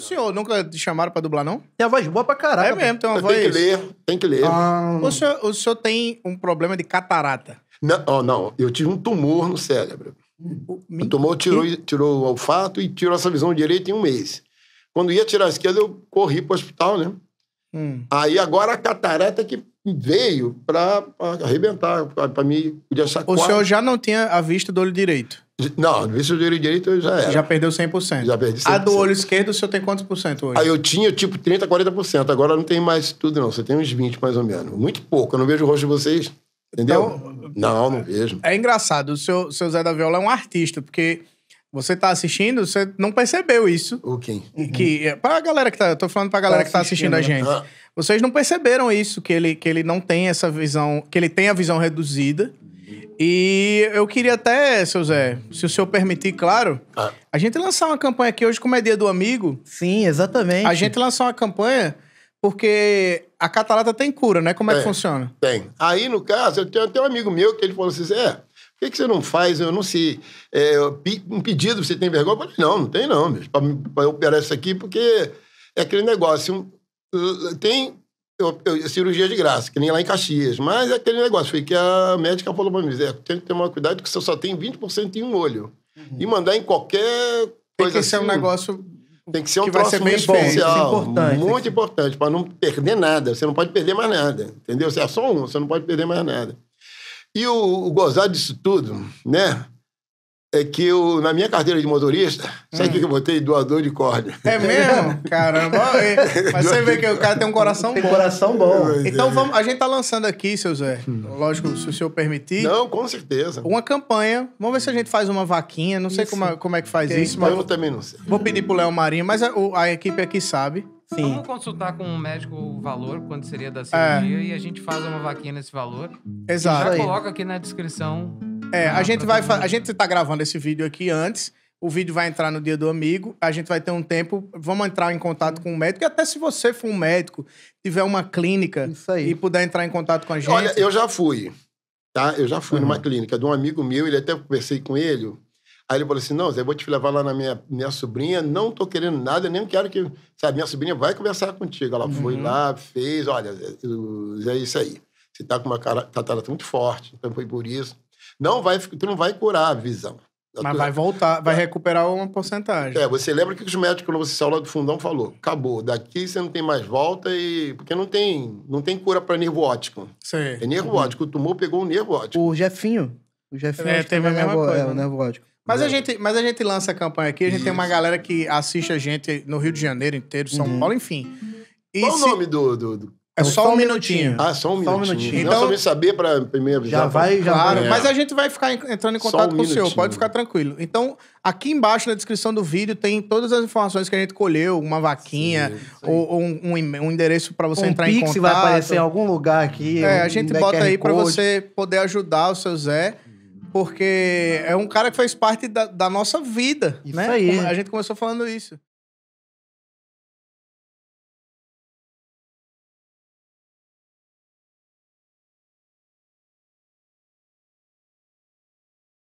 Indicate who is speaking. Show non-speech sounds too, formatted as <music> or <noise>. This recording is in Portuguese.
Speaker 1: o senhor nunca te chamaram pra dublar, não? Tem a voz boa pra caralho. É mesmo, tem uma voz... Tem que ler, tem que ler. Ah. O, senhor, o senhor tem um problema de catarata.
Speaker 2: Não, oh, não, eu tive um tumor no cérebro. O, o tumor tirou, tirou o olfato e tirou essa visão direita em um mês. Quando ia tirar a esquerda, eu corri pro hospital, né? Hum. Aí agora a catarata é que veio para arrebentar, para mim podia sacar O senhor já
Speaker 1: não tinha a vista do olho direito? Não, a vista do olho direito eu já era. Já
Speaker 2: perdeu 100%? Já perdi 100%. A do olho esquerdo o senhor
Speaker 1: tem quantos por cento hoje? Aí
Speaker 2: eu tinha tipo 30%, 40%. Agora não tem mais tudo não, você tem uns 20% mais ou menos. Muito pouco, eu não vejo o rosto de vocês, entendeu? Então, não, não vejo. É engraçado, o seu, seu
Speaker 1: Zé da Viola é um artista, porque você tá assistindo, você não percebeu isso. O okay. quem? Que, é, pra galera que tá. Eu tô falando pra galera tá que tá assistindo a gente. Né? Vocês não perceberam isso, que ele, que ele não tem essa visão. Que ele tem a visão reduzida. E eu queria até, seu Zé, se o senhor permitir, claro, ah. a gente lançar uma campanha aqui hoje, como é dia do amigo. Sim, exatamente. A gente lançou uma campanha porque a catarata tem cura, né? Como é, é que funciona?
Speaker 2: Tem. Aí, no caso, eu tenho, até um amigo meu que ele falou assim: Zé, por que, que você não faz? Eu não sei. É, um pedido, você tem vergonha? Eu falei, não, não tem não, para operar isso aqui, porque é aquele negócio. tem eu, eu, é cirurgia de graça, que nem lá em Caxias. Mas é aquele negócio, foi que a médica falou para mim, tem que tomar cuidado porque você só tem 20% em um olho. Uhum. E mandar em qualquer coisa Tem que assim, ser um assim, negócio... Tem que ser um que troço é muito especial, importante, muito importante, para não perder nada. Você não pode perder mais nada, entendeu? Você é só um, você não pode perder mais nada. E o, o disso tudo, né? É que eu, na minha carteira de motorista, hum. sabe o hum. que eu botei? Doador de corda. É mesmo? Caramba. <laughs> Mas você vê que o cara tem um coração tem bom. coração bom. É. então, vamos, a
Speaker 1: gente tá lançando aqui, seu Zé, hum. lógico, se o senhor permitir. Não, com certeza. Uma campanha. Vamos ver se a gente faz uma vaquinha. Não sei como, como é que faz isso. Mas eu também não sei. Vou pedir pro Léo Marinho, mas a, a equipe aqui sabe. Então, Sim. Vamos consultar com um médico o valor, quanto seria da é. cirurgia, é. e a gente faz uma vaquinha nesse valor.
Speaker 2: Exato. já coloca
Speaker 1: aqui na descrição. É, ah, a gente vai. A gente tá gravando esse vídeo aqui antes. O vídeo vai entrar no dia do amigo. A gente vai ter um tempo. Vamos entrar em contato com o um médico. E até se você for um médico, tiver uma clínica e puder entrar em contato com a gente.
Speaker 2: Olha, eu já fui. Tá? Eu já fui uhum. numa clínica de um amigo meu, ele até conversei com ele. Aí ele falou assim: não, Zé, eu vou te levar lá na minha, minha sobrinha, não tô querendo nada, nem quero que. Sabe, minha sobrinha vai conversar contigo. Ela uhum. foi lá, fez, olha, Zé, é isso aí. Você tá com uma cara, catarata tá, tá, tá muito forte, então foi por isso. Não vai, tu não vai curar a visão. Mas tua... vai voltar, vai recuperar uma porcentagem. É, você lembra que os médicos, quando você saiu lá do fundão, falou: acabou, daqui você não tem mais volta e. Porque não tem, não tem cura para nervo ótico. Sim.
Speaker 1: É nervo ótico,
Speaker 2: o tumor pegou o nervo ótico. O Jefinho. O Jefinho é, teve é a mesma coisa. É, o né? nervo ótico. Mas, é. a né?
Speaker 1: gente, mas a gente lança a campanha aqui, a gente Isso. tem uma galera que assiste a gente no Rio de Janeiro inteiro, São uhum. Paulo, enfim.
Speaker 2: E Qual se... o nome do, do, do... É só, só um, minutinho. minutinho. Ah, só um minutinho. Só um minutinho. Então, Não, também saber para primeiro avisar. Já vai, já claro, vai. Mas a
Speaker 1: gente vai ficar entrando em contato um com o senhor, pode ficar tranquilo. Então, aqui embaixo na descrição do vídeo tem todas as informações que a gente colheu, uma vaquinha, sim, sim. ou, ou um, um, endereço para você entrar Pix em contato. vai aparecer em algum lugar aqui. É, a gente bota aí para você poder ajudar o seu Zé. Porque é um cara que faz parte da, da nossa vida, isso né? Aí. A gente começou falando isso.